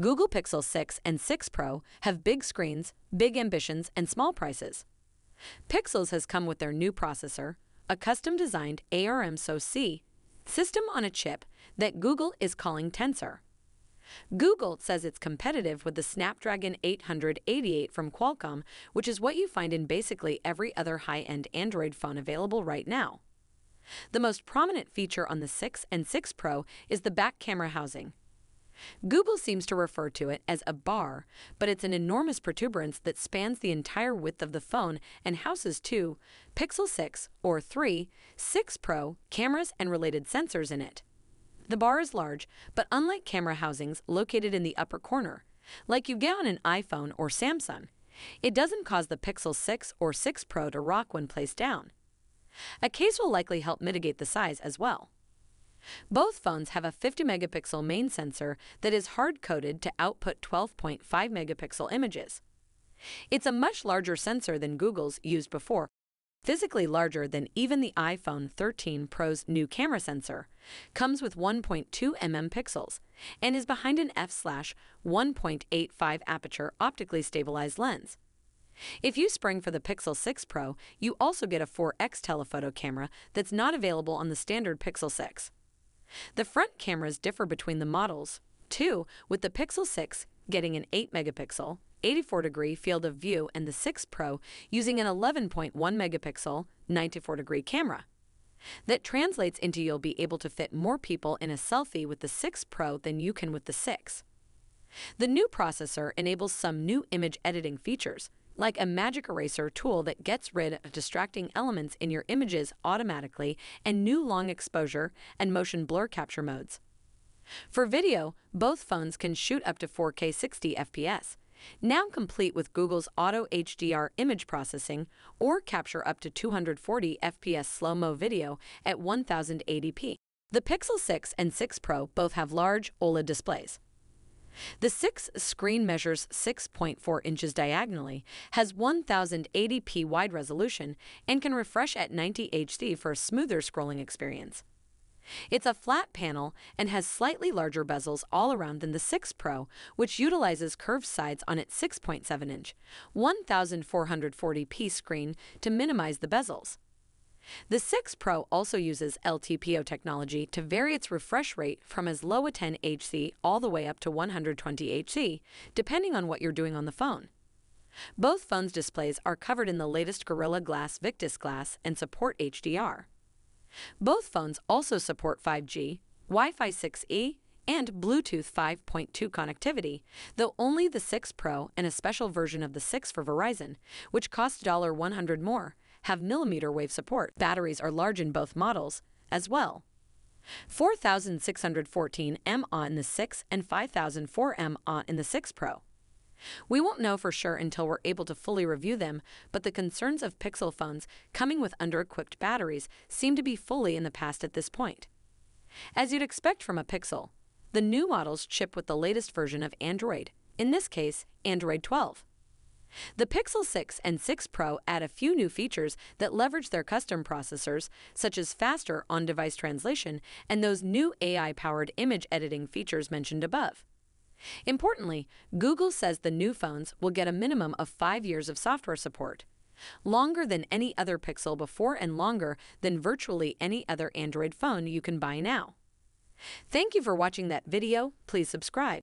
Google Pixel 6 and 6 Pro have big screens, big ambitions, and small prices. Pixels has come with their new processor, a custom-designed ARM SoC system on a chip that Google is calling Tensor. Google says it's competitive with the Snapdragon 888 from Qualcomm, which is what you find in basically every other high-end Android phone available right now. The most prominent feature on the 6 and 6 Pro is the back camera housing, Google seems to refer to it as a bar, but it's an enormous protuberance that spans the entire width of the phone and houses two Pixel 6 or 3, 6 Pro cameras and related sensors in it. The bar is large, but unlike camera housings located in the upper corner, like you get on an iPhone or Samsung, it doesn't cause the Pixel 6 or 6 Pro to rock when placed down. A case will likely help mitigate the size as well. Both phones have a 50 megapixel main sensor that is hard coded to output 12.5 megapixel images. It's a much larger sensor than Google's used before, physically larger than even the iPhone 13 Pro's new camera sensor, comes with 1.2 mm pixels, and is behind an f/1.85 aperture optically stabilized lens. If you spring for the Pixel 6 Pro, you also get a 4x telephoto camera that's not available on the standard Pixel 6. The front cameras differ between the models, too, with the Pixel 6 getting an 8 megapixel, 84 degree field of view and the 6 Pro using an 11.1 megapixel, 94 degree camera. That translates into you'll be able to fit more people in a selfie with the 6 Pro than you can with the 6. The new processor enables some new image editing features, like a magic eraser tool that gets rid of distracting elements in your images automatically and new long exposure and motion blur capture modes. For video, both phones can shoot up to 4K 60 FPS, now complete with Google's Auto HDR image processing or capture up to 240 FPS slow-mo video at 1080p. The Pixel 6 and 6 Pro both have large OLED displays. The 6 screen measures 6.4 inches diagonally, has 1080p wide resolution, and can refresh at 90HD for a smoother scrolling experience. It's a flat panel and has slightly larger bezels all around than the 6 Pro, which utilizes curved sides on its 6.7-inch, 1440p screen to minimize the bezels. The 6 Pro also uses LTPO technology to vary its refresh rate from as low a 10 HC all the way up to 120 HC, depending on what you're doing on the phone. Both phones' displays are covered in the latest Gorilla Glass Victus glass and support HDR. Both phones also support 5G, Wi-Fi 6E, and Bluetooth 5.2 connectivity, though only the 6 Pro and a special version of the 6 for Verizon, which costs $100 more, have millimeter wave support. Batteries are large in both models as well. 4614 mAh in the 6 and 5004 mAh in the 6 Pro. We won't know for sure until we're able to fully review them, but the concerns of Pixel phones coming with under-equipped batteries seem to be fully in the past at this point. As you'd expect from a Pixel, the new models chip with the latest version of Android, in this case, Android 12. The Pixel 6 and 6 Pro add a few new features that leverage their custom processors, such as faster on-device translation and those new AI-powered image editing features mentioned above. Importantly, Google says the new phones will get a minimum of five years of software support, longer than any other Pixel before and longer than virtually any other Android phone you can buy now. Thank you for watching that video. Please subscribe.